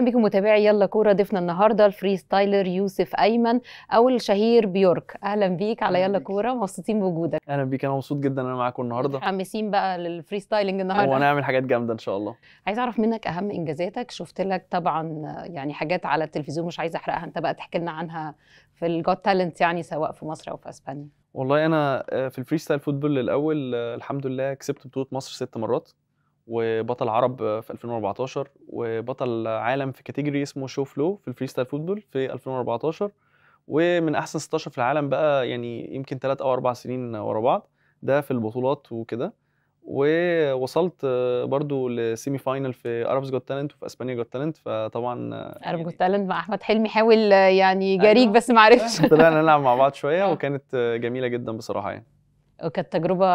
اهلا بكم متابعي يلا كوره ضيفنا النهارده الفري ستايلر يوسف ايمن او الشهير بيورك اهلا بيك على يلا كوره مبسوطين بوجودك اهلا بيك انا مبسوط جدا انا معاكم النهارده متحمسين بقى للفري ستايلنج النهارده وهنعمل حاجات جامده ان شاء الله عايز اعرف منك اهم انجازاتك شفت لك طبعا يعني حاجات على التلفزيون مش عايزه احرقها انت بقى تحكي لنا عنها في الجوت تالنت يعني سواء في مصر او في اسبانيا والله انا آه، في الفري ستايل فوتبول الاول آه، الحمد لله كسبت بطوله مصر ست مرات وبطل عرب في 2014 وبطل عالم في كاتيجوري اسمه شو فلو في الفريستايل فوتبول في 2014 ومن احسن 16 في العالم بقى يعني يمكن 3 او 4 سنين ورا بعض ده في البطولات وكده ووصلت برضو لسيمي فاينل في اربس جوت تالنت وفي اسبانيا جوت تالنت فطبعا اربس جوت تالنت مع احمد حلمي حاول يعني جريك أيوة. بس ما عرفش طلعنا نلعب مع بعض شويه آه. وكانت جميله جدا بصراحه يعني كانت تجربه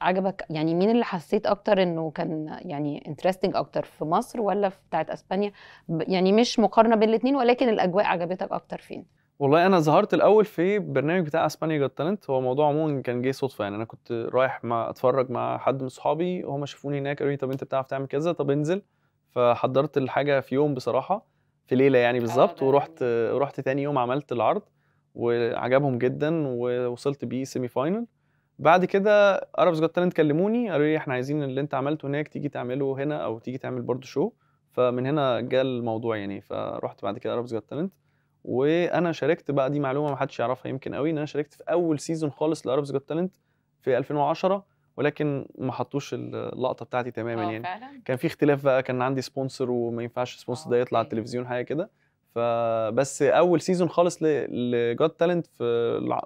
عجبك يعني مين اللي حسيت اكتر انه كان يعني انترستنج اكتر في مصر ولا في بتاعت اسبانيا يعني مش مقارنه بين الاثنين ولكن الاجواء عجبتك اكتر فين والله انا ظهرت الاول في برنامج بتاع اسبانيا جوت تالنت هو موضوع عموما كان جه صدفه يعني انا كنت رايح مع اتفرج مع حد من صحابي وهما شافوني هناك قالوا لي طب انت بتعرف تعمل كذا طب انزل فحضرت الحاجه في يوم بصراحه في ليله يعني بالظبط آه، ورحت رحت تاني يوم عملت العرض وعجبهم جدا ووصلت بيه سيمي فاينل بعد كده اربس جوت تالنت كلموني قالوا لي احنا عايزين اللي انت عملته هناك تيجي تعمله هنا او تيجي تعمل برضه شو فمن هنا جاء الموضوع يعني فرحت بعد كده اربس جوت تالنت وانا شاركت بقى دي معلومه محدش يعرفها يمكن قوي ان انا شاركت في اول سيزون خالص لاربس جوت تالنت في 2010 ولكن ما حطوش اللقطه بتاعتي تماما آه، يعني فعلا. كان في اختلاف بقى كان عندي سبونسر وما ينفعش السبونسر ده يطلع على التلفزيون حاجه كده فبس اول سيزون خالص لجاد تالنت في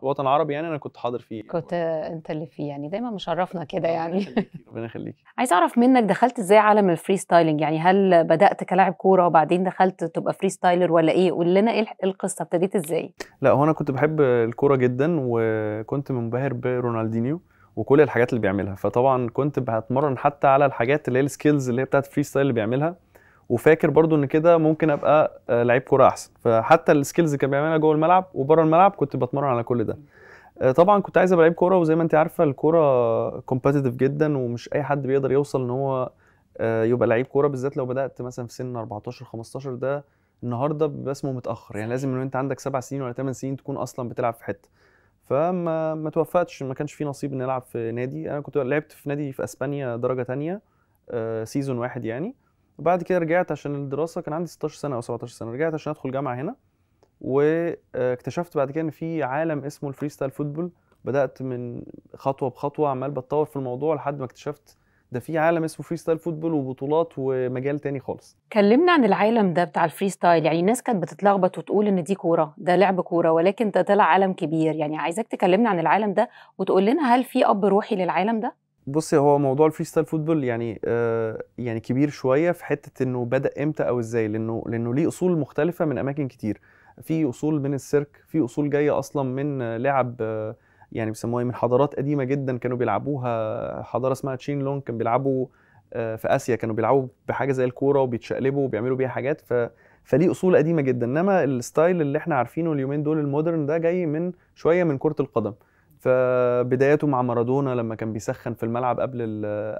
الوطن العربي يعني انا كنت حاضر فيه كنت انت اللي فيه يعني دايما مشرفنا كده يعني ربنا يخليك عايز اعرف منك دخلت ازاي عالم الفري ستايلنج يعني هل بدات كلاعب كوره وبعدين دخلت تبقى فري ستايلر ولا ايه قول لنا إيه, ايه القصه ابتديت ازاي لا هو انا كنت بحب الكوره جدا وكنت منبهر برونالدينيو وكل الحاجات اللي بيعملها فطبعا كنت بتمرن حتى على الحاجات اللي هي السكيلز اللي هي بتاعت فري ستايل اللي بيعملها وفاكر برضو ان كده ممكن ابقى آه، لعيب كوره احسن فحتى السكيلز كان بيعملها جوه الملعب وبره الملعب كنت بتمرن على كل ده آه، طبعا كنت عايز ابقى لعيب كوره وزي ما انت عارفه الكوره كومبتيتيف جدا ومش اي حد بيقدر يوصل ان هو آه، يبقى لعيب كوره بالذات لو بدات مثلا في سن 14 15 ده النهارده بيبقى اسمه متاخر يعني لازم ان انت عندك سبع سنين ولا ثمان سنين تكون اصلا بتلعب في حته فما ما توفقتش ما كانش في نصيب ان العب في نادي انا كنت لعبت في نادي في اسبانيا درجه ثانيه سيزون واحد يعني وبعد كده رجعت عشان الدراسه كان عندي 16 سنه او 17 سنه رجعت عشان ادخل جامعه هنا واكتشفت آه، بعد كده ان في عالم اسمه الفريستايل فوتبول بدات من خطوه بخطوه عمال بتطور في الموضوع لحد ما اكتشفت ده في عالم اسمه فريستايل فوتبول وبطولات ومجال تاني خالص كلمنا عن العالم ده بتاع الفريستايل يعني الناس كانت بتتلخبط وتقول ان دي كوره ده لعب كوره ولكن ده طلع عالم كبير يعني عايزاك تكلمنا عن العالم ده وتقول لنا هل في اب روحي للعالم ده بصي هو موضوع الفري ستايل فوتبول يعني آه يعني كبير شويه في حته انه بدا امتى او ازاي لانه لانه ليه اصول مختلفه من اماكن كتير في اصول من السيرك في اصول جايه اصلا من لعب آه يعني بيسموها إيه، من حضارات قديمه جدا كانوا بيلعبوها حضاره اسمها تشين لونج كانوا بيلعبوا آه في اسيا كانوا بيلعبوا بحاجه زي الكوره وبيتشقلبوا وبيعملوا بيها حاجات ف فليه اصول قديمه جدا انما الستايل اللي احنا عارفينه اليومين دول المودرن ده جاي من شويه من كره القدم فبدايته مع مارادونا لما كان بيسخن في الملعب قبل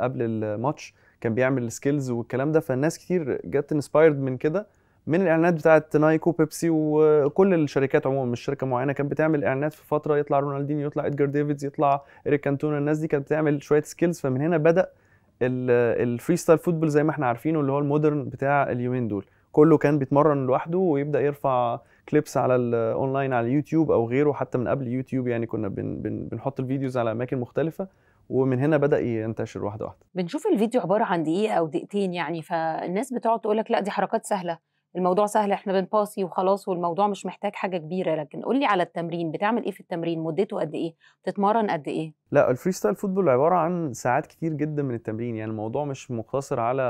قبل الماتش كان بيعمل سكيلز والكلام ده فالناس كتير جت انسبايرد من كده من الاعلانات بتاعه نايكو بيبسي وكل الشركات عموما مش شركه معينه كانت بتعمل اعلانات في فتره يطلع رونالدينيو يطلع ادجار ديفيدز يطلع اريك كانتونا الناس دي كانت بتعمل شويه سكيلز فمن هنا بدا الفري ستايل فوتبول زي ما احنا عارفينه اللي هو المودرن بتاع اليومين دول كله كان بيتمرن لوحده ويبدا يرفع كليبس على الاونلاين على اليوتيوب او غيره حتى من قبل يوتيوب يعني كنا بن بن بنحط الفيديوز على اماكن مختلفه ومن هنا بدا ينتشر واحده واحده بنشوف الفيديو عباره عن دقيقه او دقيقتين يعني فالناس بتقعد تقول لك لا دي حركات سهله الموضوع سهل احنا بنباصي وخلاص والموضوع مش محتاج حاجه كبيره لكن قول لي على التمرين بتعمل ايه في التمرين مدته قد ايه بتتمرن قد ايه لا الفري ستايل فوتبول عباره عن ساعات كتير جدا من التمرين يعني الموضوع مش مقتصر على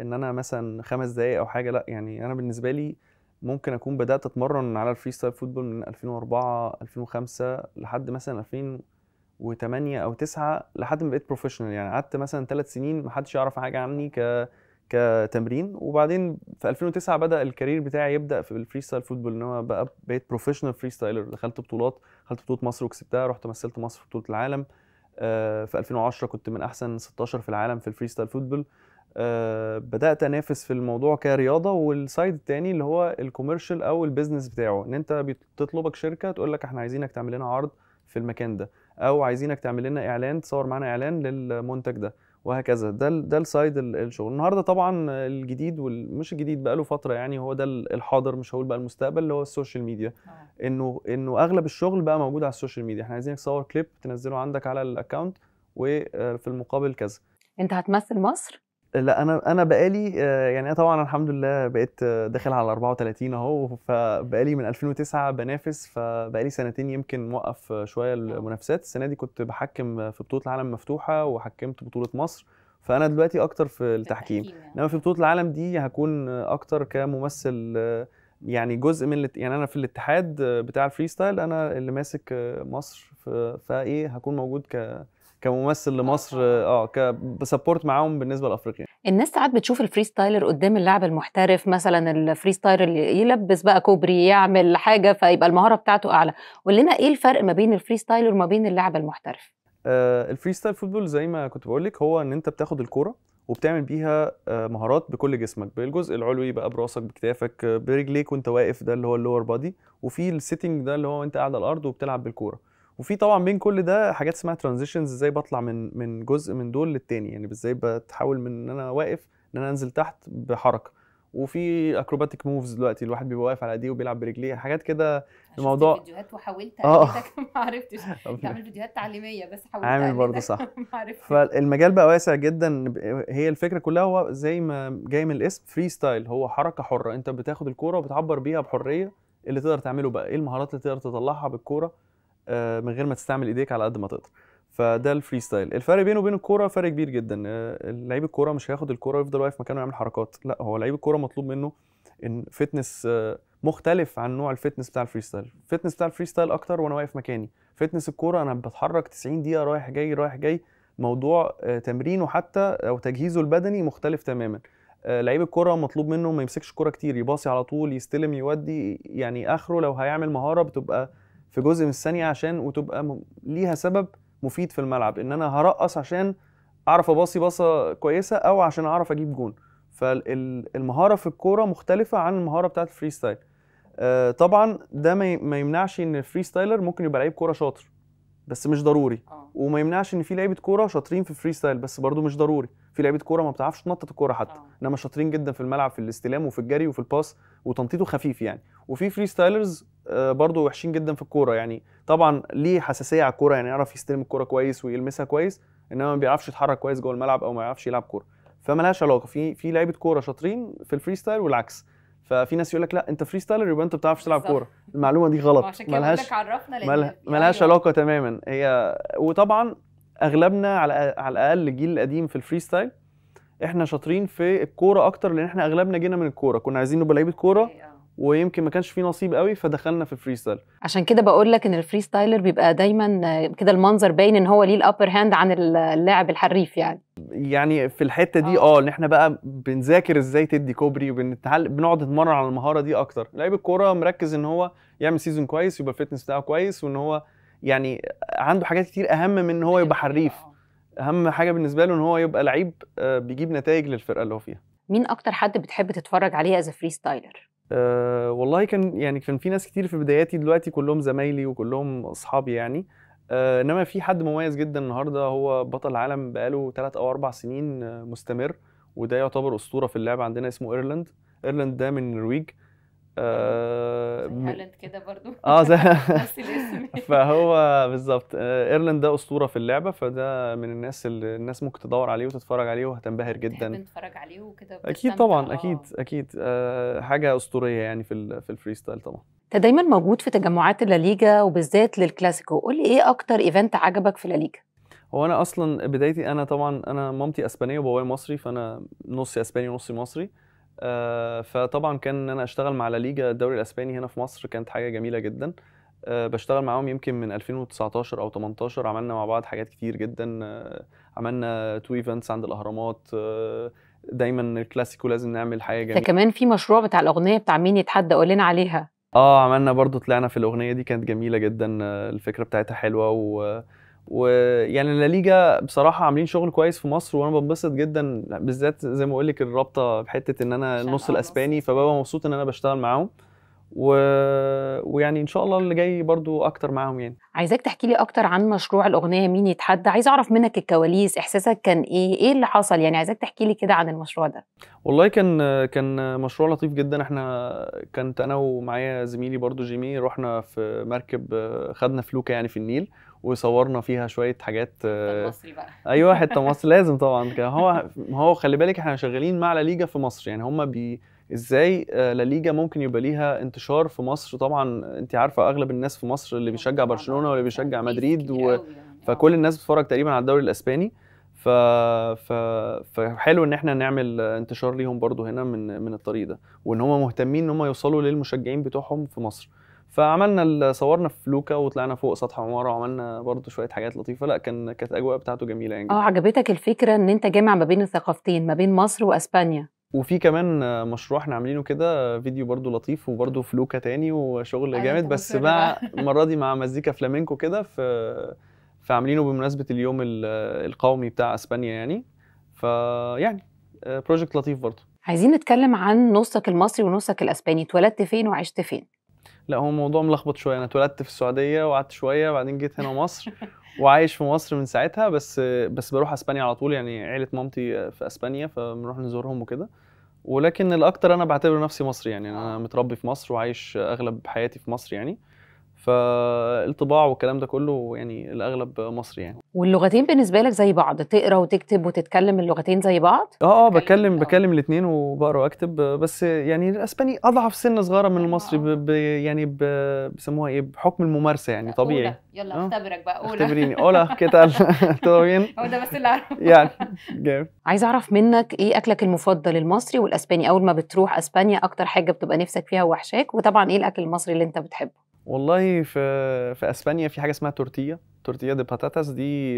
ان انا مثلا خمس دقائق او حاجه لا يعني انا بالنسبه لي ممكن اكون بدات اتمرن على الفري ستايل فوتبول من 2004 2005 لحد مثلا 2008 او 9 لحد ما بقيت بروفيشنال يعني قعدت مثلا ثلاث سنين ما حدش يعرف حاجه عني ك كتمرين وبعدين في 2009 بدا الكارير بتاعي يبدا في الفري ستايل فوتبول ان هو بقى بقيت بروفيشنال فري ستايلر دخلت بطولات دخلت بطوله مصر وكسبتها رحت مثلت مصر في بطوله العالم آه، في 2010 كنت من احسن 16 في العالم في الفري ستايل فوتبول آه، بدات انافس في الموضوع كرياضه والسايد الثاني اللي هو الكوميرشال او البيزنس بتاعه ان انت بتطلبك شركه تقول لك احنا عايزينك تعمل لنا عرض في المكان ده او عايزينك تعمل لنا اعلان تصور معانا اعلان للمنتج ده وهكذا ده ده السايد الشغل النهارده طبعا الجديد مش الجديد بقاله فتره يعني هو ده الحاضر مش هقول بقى المستقبل اللي هو السوشيال ميديا آه. انه انه اغلب الشغل بقى موجود على السوشيال ميديا احنا عايزينك تصور كليب تنزله عندك على الاكونت وفي المقابل كذا انت هتمثل مصر لا انا انا بقالي آه، يعني انا طبعا الحمد لله بقيت داخل على 34 اهو فبقالي من 2009 بنافس فبقالي سنتين يمكن موقف شويه المنافسات آه. السنه دي كنت بحكم في بطوله العالم مفتوحه وحكمت بطوله مصر فانا دلوقتي اكتر في التحكيم يعني. انما في بطوله العالم دي هكون اكتر كممثل يعني جزء من يعني انا في الاتحاد بتاع الفريستايل انا اللي ماسك مصر فايه هكون موجود ك كممثل آه، لمصر اه كسبورت معاهم بالنسبه لافريقيا الناس ساعات بتشوف الفري ستايلر قدام اللاعب المحترف مثلا الفري ستايلر اللي يلبس بقى كوبري يعمل حاجه فيبقى المهاره بتاعته اعلى قول لنا ايه الفرق ما بين الفري ستايلر وما بين اللاعب المحترف آه الفري ستايل فوتبول زي ما كنت بقول لك هو ان انت بتاخد الكوره وبتعمل بيها آه، مهارات بكل جسمك بالجزء العلوي بقى براسك بكتافك آه، برجليك وانت واقف ده اللي هو اللور بادي وفي السيتنج ده اللي هو انت قاعد على الارض وبتلعب بالكوره وفي طبعا بين كل ده حاجات اسمها ترانزيشنز ازاي بطلع من من جزء من دول للتاني يعني ازاي بتحاول من ان انا واقف ان انا انزل تحت بحركه وفي اكروباتيك موفز دلوقتي الواحد بيبقى واقف على ايديه وبيلعب برجليه حاجات كده الموضوع شفت فيديوهات وحاولت اه ما عرفتش تعمل فيديوهات تعليميه بس حاولت عامل برضه صح فالمجال بقى واسع جدا هي الفكره كلها هو زي ما جاي من الاسم فري ستايل هو حركه حره انت بتاخد الكوره وبتعبر بيها بحريه اللي تقدر تعمله بقى ايه المهارات اللي تقدر تطلعها بالكوره آه، من غير ما تستعمل ايديك على قد ما تقدر فده الفري ستايل الفرق بينه وبين الكوره فرق كبير جدا آه، لعيب الكوره مش هياخد الكوره ويفضل واقف مكانه يعمل حركات لا هو لعيب الكوره مطلوب منه ان فتنس آه، مختلف عن نوع الفتنس بتاع الفري ستايل الفتنس بتاع الفري ستايل اكتر وانا واقف مكاني فتنس الكوره انا بتحرك 90 دقيقه رايح جاي رايح جاي موضوع تمرينه حتى او تجهيزه البدني مختلف تماما لعيب الكره مطلوب منه ما يمسكش الكره كتير يباصي على طول يستلم يودي يعني اخره لو هيعمل مهاره بتبقى في جزء من الثانيه عشان وتبقى ليها سبب مفيد في الملعب ان انا هرقص عشان اعرف اباصي باصه كويسه او عشان اعرف اجيب جون فالمهاره في الكوره مختلفه عن المهاره بتاعه الفري ستايل طبعا ده ما يمنعش ان الفري ستايلر ممكن يبقى لعيب كوره شاطر بس مش ضروري آه. وما يمنعش ان في لعيبه كوره شاطرين في الفري ستايل بس برضو مش ضروري في لعيبه كوره ما بتعرفش تنطط الكوره حتى اه. انما شاطرين جدا في الملعب في الاستلام وفي الجري وفي الباس وتنطيطه خفيف يعني وفي فري ستايلرز برضه وحشين جدا في الكوره يعني طبعا ليه حساسيه على الكوره يعني يعرف يستلم الكوره كويس ويلمسها كويس انما ما بيعرفش يتحرك كويس جوه الملعب او ما يعرفش يلعب كوره لهاش علاقه في في لعيبه كوره شاطرين في الفري ستايل والعكس ففي ناس يقول لك لا انت فري ستايلر يبقى انت ما بتعرفش تلعب كوره المعلومه دي غلط ملهاش يعني ملهاش أيوة. علاقه تماما هي وطبعا اغلبنا على على الاقل الجيل القديم في الفريستايل احنا شاطرين في الكوره اكتر لان احنا اغلبنا جينا من الكوره كنا عايزين نبقى لعيبه كوره آه. ويمكن ما كانش فيه نصيب قوي فدخلنا في الفريستايل عشان كده بقول لك ان الفريستايلر بيبقى دايما كده المنظر باين ان هو ليه الابر هاند عن اللاعب الحريف يعني يعني في الحته دي اه, آه، ان احنا بقى بنذاكر ازاي تدي كوبري بنقعد نتمرن على المهاره دي اكتر لعيب الكوره مركز ان هو يعمل سيزون كويس يبقى الفتنس بتاعه كويس وان هو يعني عنده حاجات كتير اهم من ان هو أيوة، يبقى حريف أيوة، آه. اهم حاجه بالنسبه له ان هو يبقى لعيب آه، بيجيب نتائج للفرقه اللي هو فيها مين اكتر حد بتحب تتفرج عليه از فري ستايلر أه والله كان يعني كان في ناس كتير في بداياتي دلوقتي كلهم زمايلي وكلهم اصحابي يعني أه انما في حد مميز جدا النهارده هو بطل العالم بقاله 3 او 4 سنين آه، مستمر وده يعتبر اسطوره في اللعب عندنا اسمه ايرلاند ايرلاند ده من النرويج آه ايرلاند كده برضو اه زي فهو بالظبط آه، ايرلاند ده اسطوره في اللعبه فده من الناس اللي الناس ممكن تدور عليه وتتفرج عليه وهتنبهر جدا تتفرج عليه وكده اكيد طبعا آه. اكيد اكيد آه، حاجه اسطوريه يعني في في الفري ستايل طبعا انت دايما موجود في تجمعات الليجا وبالذات للكلاسيكو قول لي ايه اكتر ايفنت عجبك في الليجا هو انا اصلا بدايتي انا طبعا انا مامتي اسبانيه وبابايا مصري فانا نصي اسباني ونصي مصري آه، فطبعا كان ان انا اشتغل مع لا ليجا الدوري الاسباني هنا في مصر كانت حاجه جميله جدا آه، بشتغل معاهم يمكن من 2019 او 18 عملنا مع بعض حاجات كتير جدا آه، عملنا تو ايفنتس عند الاهرامات دايما الكلاسيكو لازم نعمل حاجه جميله كمان في مشروع بتاع الاغنيه بتاع مين يتحدى قول لنا عليها اه عملنا برضو طلعنا في الاغنيه دي كانت جميله جدا الفكره بتاعتها حلوه و ويعني الليجا بصراحه عاملين شغل كويس في مصر وانا بنبسط جدا بالذات زي ما اقول لك الرابطه بحته ان انا النص آه، الاسباني فببقى مبسوط ان انا بشتغل معاهم و... ويعني ان شاء الله اللي جاي برضو اكتر معاهم يعني عايزاك تحكي لي اكتر عن مشروع الاغنيه مين يتحدى عايز اعرف منك الكواليس احساسك كان ايه ايه اللي حصل يعني عايزاك تحكي لي كده عن المشروع ده والله كان كان مشروع لطيف جدا احنا كنت انا ومعايا زميلي برضو جيمي رحنا في مركب خدنا فلوكه يعني في النيل وصورنا فيها شويه حاجات مصري بقى آه، ايوه حته مصر لازم طبعا هو هو خلي بالك احنا شغالين مع لا ليجا في مصر يعني هم بي ازاي آه، لليجا ممكن يبقى ليها انتشار في مصر طبعا انت عارفه اغلب الناس في مصر اللي بيشجع برشلونه واللي بيشجع مدريد و... يعني. فكل آه. الناس بتتفرج تقريبا على الدوري الاسباني ف... ف... فحلو ان احنا نعمل انتشار ليهم برضو هنا من من الطريق ده وان هم مهتمين ان هم يوصلوا للمشجعين بتوعهم في مصر فعملنا صورنا في لوكا وطلعنا فوق سطح عماره وعملنا برضو شويه حاجات لطيفه لا كان كانت اجواء بتاعته جميله يعني اه عجبتك الفكره ان انت جامع ما بين الثقافتين ما بين مصر واسبانيا وفي كمان مشروع احنا عاملينه كده فيديو برضو لطيف وبرضو فلوكة تاني وشغل أيوة، جامد بس بقى المره دي مع مزيكا فلامينكو كده في فعاملينه بمناسبه اليوم القومي بتاع اسبانيا يعني فيعني بروجكت آه، لطيف برضو عايزين نتكلم عن نصك المصري ونصك الاسباني اتولدت فين وعشت فين لا هو موضوع ملخبط شويه انا اتولدت في السعوديه وقعدت شويه وبعدين جيت هنا مصر وعايش في مصر من ساعتها بس بس بروح اسبانيا على طول يعني عيله مامتي في اسبانيا فبنروح نزورهم وكده ولكن الاكتر انا بعتبر نفسي مصري يعني انا آه. متربي في مصر وعايش اغلب حياتي في مصر يعني فالطباع والكلام ده كله يعني الاغلب مصري يعني واللغتين بالنسبه لك زي بعض تقرا وتكتب وتتكلم اللغتين زي بعض اه اه بكلم بكلم الاثنين وبقرا واكتب بس يعني الاسباني اضعف سنه صغيره من المصري أيوة. ب ب يعني ب بيسموها ايه بحكم الممارسه يعني طبيعي أولى. يلا آه. اختبرك بقى قول اختبريني اولا كده todo هو ده بس اللي اعرفه يعني جامد عايز اعرف منك ايه اكلك المفضل المصري والاسباني اول ما بتروح اسبانيا اكتر حاجه بتبقى نفسك فيها وحشاك وطبعا ايه الاكل المصري اللي انت بتحبه والله في في اسبانيا في حاجه اسمها تورتيا تورتيا دي باتاتاس دي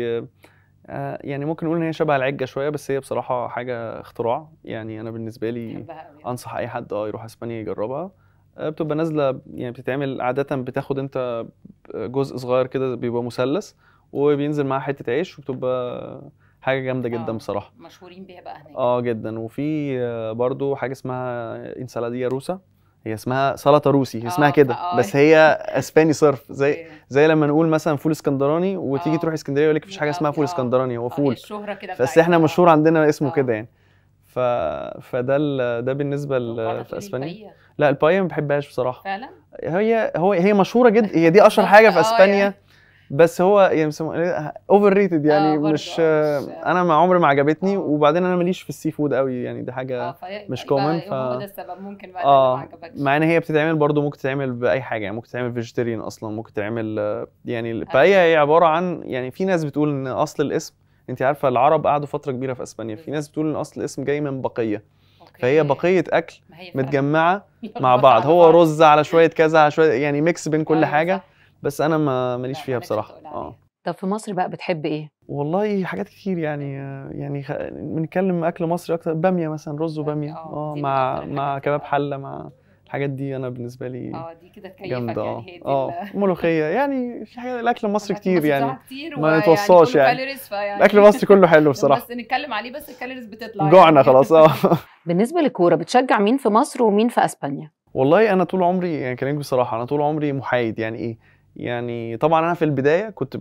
آه، يعني ممكن نقول ان هي شبه العجه شويه بس هي بصراحه حاجه اختراع يعني انا بالنسبه لي يعني. انصح اي حد اه يروح اسبانيا يجربها آه، بتبقى نازله يعني بتتعمل عاده بتاخد انت جزء صغير كده بيبقى مثلث وبينزل معاه حته عيش وبتبقى حاجه جامده جدا آه، بصراحه مشهورين بيها بقى هناك اه جدا وفي برضو حاجه اسمها انسالاديا روسا هي اسمها سلطه روسي هي اسمها آه، كده آه، بس أيوة. هي اسباني صرف زي أيوة. زي لما نقول مثلا فول اسكندراني وتيجي آه. تروح اسكندريه يقول لك مفيش حاجه اسمها فول اسكندراني هو فول بس احنا مشهور عندنا اسمه كده يعني ف... فده ال... ده بالنسبه ل... في اسبانيا لا البايا ما بحبهاش بصراحه فعلا هي هو هي مشهوره جدا هي دي اشهر حاجه في اسبانيا يعني بس هو يعني اوفر ريتد يعني آه مش آه يعني. انا مع عمري ما عجبتني آه. وبعدين انا ماليش في السي فود قوي يعني دي حاجه آه مش كومن ف هو ده السبب ممكن بقى آه ما مع ان هي بتتعمل برضو ممكن تتعمل باي حاجه يعني ممكن تتعمل فيجيتيريان اصلا ممكن تتعمل آه، يعني فهي أيوة. هي عباره عن يعني في ناس بتقول ان اصل الاسم انت عارفه العرب قعدوا فتره كبيره في اسبانيا في ناس بتقول ان اصل الاسم جاي من بقيه فهي بقيه اكل متجمعه مع بعض هو رز على شويه كذا على شويه يعني ميكس بين كل أيوة، حاجه بس انا ما ماليش فيها بصراحه اه طب في مصر بقى بتحب ايه والله حاجات كتير يعني يعني بنتكلم اكل مصري اكتر باميه مثلا رز وباميه اه, آه، مع مع كباب حله مع الحاجات دي انا بالنسبه لي اه دي كده تكيفك جامده يعني اه, آه، ملوخيه يعني في حاجات الاكل المصري كتير يعني كتير ما نتوصاش يعني, يعني. يعني الاكل المصري كله حلو بصراحه بس نتكلم عليه بس الكالوريز بتطلع يعني. جوعنا خلاص اه بالنسبه للكوره بتشجع مين في مصر ومين في اسبانيا والله انا طول عمري يعني كلامك بصراحه انا طول عمري محايد يعني ايه يعني طبعا انا في البدايه كنت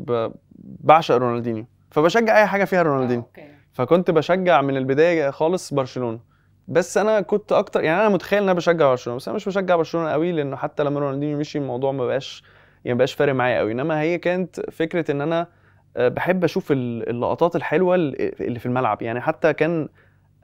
بعشق رونالدينيو فبشجع اي حاجه فيها رونالدينيو آه، فكنت بشجع من البدايه خالص برشلونه بس انا كنت اكتر يعني انا متخيل ان انا بشجع برشلونه بس انا مش بشجع برشلونه قوي لانه حتى لما رونالدينيو مشي الموضوع ما بقاش يعني ما بقاش فارق معايا قوي انما هي كانت فكره ان انا آه، بحب اشوف اللقطات الحلوه اللي في الملعب يعني حتى كان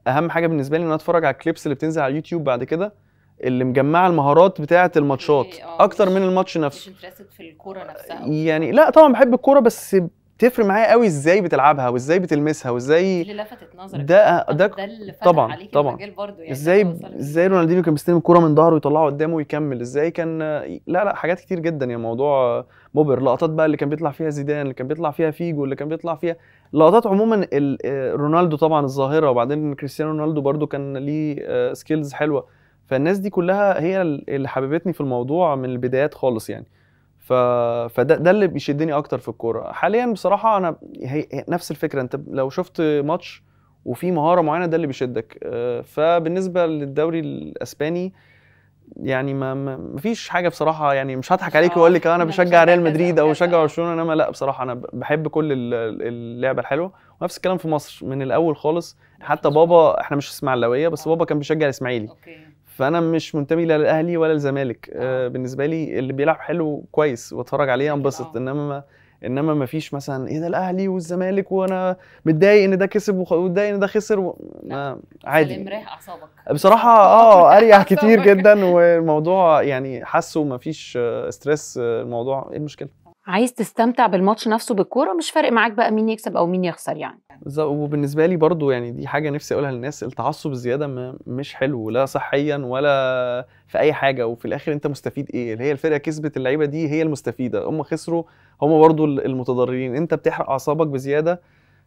اهم حاجه بالنسبه لي ان انا اتفرج على الكليبس اللي بتنزل على اليوتيوب بعد كده اللي مجمعه المهارات بتاعه الماتشات إيه، آه، اكتر من الماتش نفسه مش في الكوره نفسها يعني لا طبعا بحب الكوره بس تفرق معايا قوي ازاي بتلعبها وازاي بتلمسها وازاي اللي لفتت نظرك ده ده, ده اللي فتح طبعا عليك طبعا برضو يعني ازاي ازاي رونالدينيو كان بيستلم الكوره من ظهره ويطلعه قدامه ويكمل ازاي كان لا لا حاجات كتير جدا يا موضوع مبهر لقطات بقى اللي كان بيطلع فيها زيدان اللي كان بيطلع فيها فيجو اللي كان بيطلع فيها لقطات عموما آه، رونالدو طبعا الظاهره وبعدين كريستيانو رونالدو برده كان ليه سكيلز آه، حلوه فالناس دي كلها هي اللي حببتني في الموضوع من البدايات خالص يعني ف... فده ده اللي بيشدني اكتر في الكوره حاليا بصراحه انا هي... نفس الفكره انت لو شفت ماتش وفي مهاره معينه ده اللي بيشدك آه، فبالنسبه للدوري الاسباني يعني ما فيش حاجه بصراحه يعني مش هضحك عليك واقول لك آه، انا بشجع ريال مدريد او بشجع آه. برشلونه انما لا بصراحه انا بحب كل اللعبه الحلوه ونفس الكلام في مصر من الاول خالص حتى بابا احنا مش اسماعيلاويه بس بابا كان بيشجع الاسماعيلي اوكي فانا مش منتمي لا للاهلي ولا للزمالك آه. آه بالنسبه لي اللي بيلعب حلو كويس واتفرج عليه انبسط آه. انما انما ما فيش مثلا ايه ده الاهلي والزمالك وانا متضايق ان ده كسب ومتضايق ان ده خسر و... آه عادي مريح اعصابك بصراحه اه اريح كتير جدا والموضوع يعني حاسه ما فيش ستريس آه، الموضوع ايه المشكله عايز تستمتع بالماتش نفسه بالكوره مش فارق معاك بقى مين يكسب او مين يخسر يعني بالظبط وبالنسبه لي برضو يعني دي حاجه نفسي اقولها للناس التعصب الزياده مش حلو لا صحيا ولا في اي حاجه وفي الاخر انت مستفيد ايه اللي هي الفرقه كسبت اللعيبه دي هي المستفيده هم خسروا هم برضو المتضررين انت بتحرق اعصابك بزياده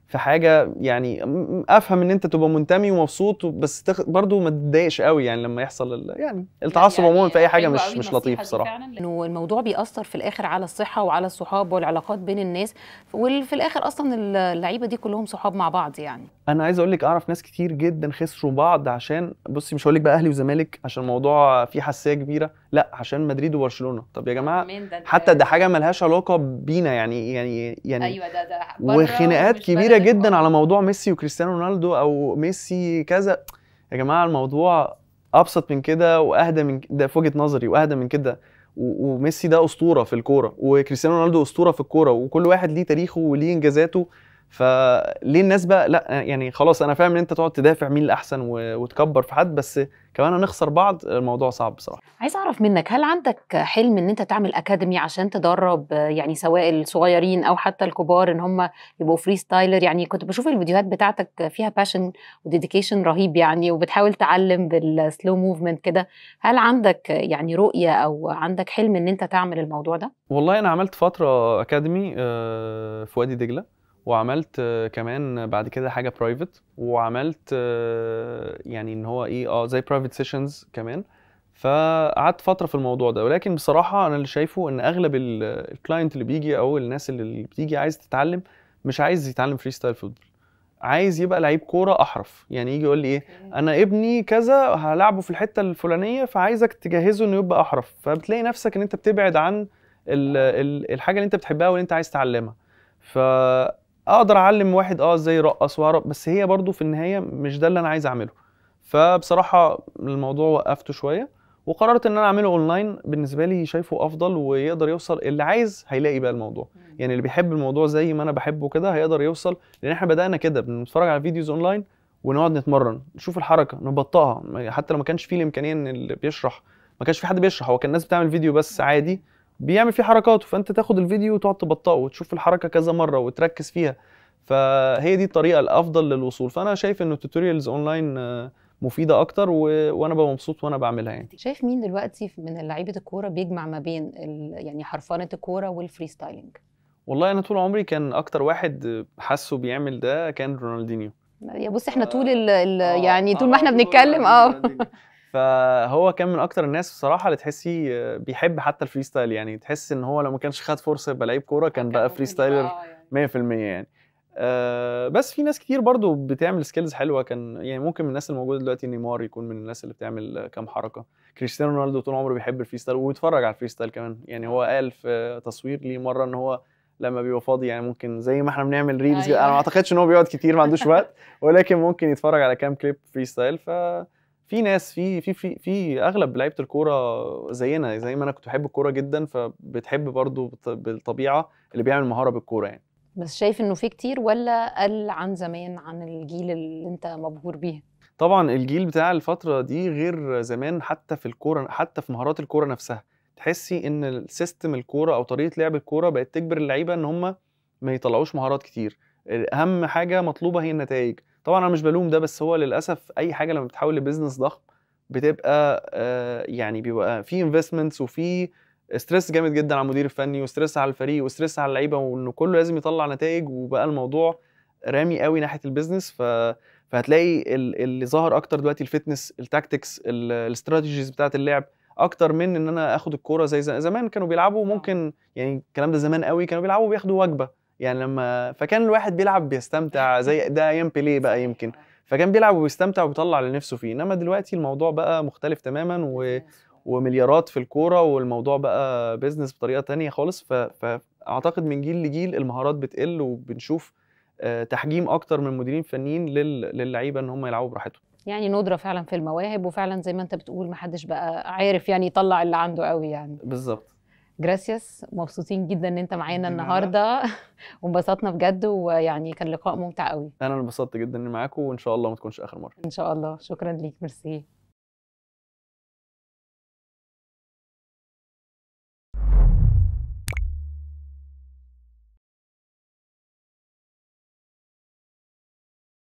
في حاجه يعني افهم ان انت تبقى منتمي ومبسوط بس تخ... ما تضايقش قوي يعني لما يحصل ال... يعني التعصب يعني عموما يعني في اي حاجه مش مش لطيف بصراحه انه الموضوع بيأثر في الاخر على الصحه وعلى الصحاب والعلاقات بين الناس وفي الاخر اصلا اللعيبه دي كلهم صحاب مع بعض يعني انا عايز اقول لك اعرف ناس كتير جدا خسروا بعض عشان بصي مش هقول لك بقى اهلي وزمالك عشان الموضوع فيه حساسيه كبيره لا عشان مدريد وبرشلونه طب يا جماعه حتى ده حاجه ملهاش علاقه بينا يعني يعني يعني ايوه ده ده وخناقات كبيره جدا على موضوع ميسي وكريستيانو رونالدو او ميسي كذا يا جماعه الموضوع ابسط من كده واهدى من ده في وجهه نظري واهدى من كده وميسي ده اسطوره في الكوره وكريستيانو رونالدو اسطوره في الكوره وكل واحد ليه تاريخه وليه انجازاته فليه الناس بقى لا يعني خلاص انا فاهم ان انت تقعد تدافع مين الاحسن وتكبر في حد بس كمان هنخسر بعض الموضوع صعب بصراحه عايز اعرف منك هل عندك حلم ان انت تعمل اكاديمي عشان تدرب يعني سواء الصغيرين او حتى الكبار ان هم يبقوا فري ستايلر يعني كنت بشوف الفيديوهات بتاعتك فيها باشن وديديكيشن رهيب يعني وبتحاول تعلم بالسلو موفمنت كده هل عندك يعني رؤيه او عندك حلم ان انت تعمل الموضوع ده والله انا عملت فتره اكاديمي آه، في وادي دجله وعملت آه، كمان بعد كده حاجه برايفت وعملت آه، يعني ان هو ايه اه زي برايفت سيشنز كمان فقعدت فتره في الموضوع ده ولكن بصراحه انا اللي شايفه ان اغلب الكلاينت آه، اللي بيجي او الناس اللي بتيجي عايز تتعلم مش عايز يتعلم فري ستايل فوتبول عايز يبقى لعيب كوره احرف يعني يجي يقول لي ايه انا ابني كذا هلعبه في الحته الفلانيه فعايزك تجهزه انه يبقى احرف فبتلاقي نفسك ان انت بتبعد عن أيوة. الحاجه اللي انت بتحبها واللي انت عايز تعلمها ف اقدر اعلم واحد اه ازاي يرقص واعرف بس هي برضو في النهايه مش ده اللي انا عايز اعمله فبصراحه الموضوع وقفته شويه وقررت ان انا اعمله اونلاين بالنسبه لي شايفه افضل ويقدر يوصل اللي عايز هيلاقي بقى الموضوع يعني اللي بيحب الموضوع زي ما انا بحبه كده هيقدر يوصل لان احنا بدانا كده بنتفرج على فيديوز اونلاين ونقعد نتمرن نشوف الحركه نبطئها حتى لو ما كانش فيه الامكانيه ان اللي بيشرح ما كانش في حد بيشرح هو كان الناس بتعمل فيديو بس عادي بيعمل فيه حركاته فانت تاخد الفيديو وتقعد تبطئه وتشوف الحركه كذا مره وتركز فيها فهي دي الطريقه الافضل للوصول فانا شايف ان التوتوريالز اونلاين مفيده اكتر و... وانا ببقى مبسوط وانا بعملها يعني شايف مين دلوقتي من لعيبه الكوره بيجمع ما بين ال... يعني حرفنه الكوره والفري ستايلينج والله انا طول عمري كان اكتر واحد حاسه بيعمل ده كان رونالدينيو يا بص احنا طول ال... ال... آه، يعني طول ما آه، احنا بنتكلم اه فهو كان من اكتر الناس بصراحه اللي تحسي بيحب حتى الفري ستايل يعني تحس ان هو لو ما كانش خد فرصه يبقى لعيب كوره كان بقى فري ستايلر 100% يعني آه بس في ناس كتير برضو بتعمل سكيلز حلوه كان يعني ممكن من الناس الموجوده دلوقتي نيمار يكون من الناس اللي بتعمل كام حركه كريستيانو رونالدو طول عمره بيحب الفري ستايل وبيتفرج على الفري ستايل كمان يعني هو قال في تصوير ليه مره ان هو لما بيبقى فاضي يعني ممكن زي ما احنا بنعمل ريلز انا ما أيوه. اعتقدش ان هو بيقعد كتير ما عندوش وقت ولكن ممكن يتفرج على كام كليب فري ستايل ف في ناس في في في, في اغلب لعيبه الكوره زينا زي ما انا كنت بحب الكوره جدا فبتحب برضو بالطبيعه اللي بيعمل مهاره بالكوره يعني بس شايف انه في كتير ولا قل عن زمان عن الجيل اللي انت مبهور بيه طبعا الجيل بتاع الفتره دي غير زمان حتى في الكوره حتى في مهارات الكوره نفسها تحسي ان السيستم الكوره او طريقه لعب الكوره بقت تجبر اللعيبه ان هم ما يطلعوش مهارات كتير اهم حاجه مطلوبه هي النتائج طبعا انا مش بلوم ده بس هو للاسف اي حاجه لما بتحول لبزنس ضخم بتبقى آه، يعني بيبقى في انفستمنتس وفي ستريس جامد جدا على المدير الفني وستريس على الفريق وستريس على اللعيبه وانه كله لازم يطلع نتائج وبقى الموضوع رامي قوي ناحيه البيزنس ف... فهتلاقي اللي ظهر اكتر دلوقتي الفتنس التاكتكس الاستراتيجيز بتاعت اللعب اكتر من ان انا اخد الكوره زي زمان كانوا بيلعبوا آه. ممكن يعني الكلام ده زمان قوي كانوا بيلعبوا بياخدوا وجبه يعني لما فكان الواحد بيلعب بيستمتع زي ده ايام بيلي بقى يمكن آه. فكان بيلعب وبيستمتع وبيطلع اللي نفسه فيه انما دلوقتي الموضوع بقى مختلف تماما و... ومليارات في الكوره والموضوع بقى بيزنس بطريقه تانية خالص ف... فاعتقد من جيل لجيل المهارات بتقل وبنشوف آه، تحجيم اكتر من مديرين فنيين لل... للعيبه ان هم يلعبوا براحتهم يعني ندرة فعلا في المواهب وفعلا زي ما انت بتقول محدش بقى عارف يعني يطلع اللي عنده قوي يعني بالظبط جراسيس مبسوطين جدا ان انت معانا النهارده وانبسطنا بجد ويعني كان لقاء ممتع قوي انا انبسطت جدا اني معاكم وان شاء الله ما تكونش اخر مره ان شاء الله شكرا ليك ميرسي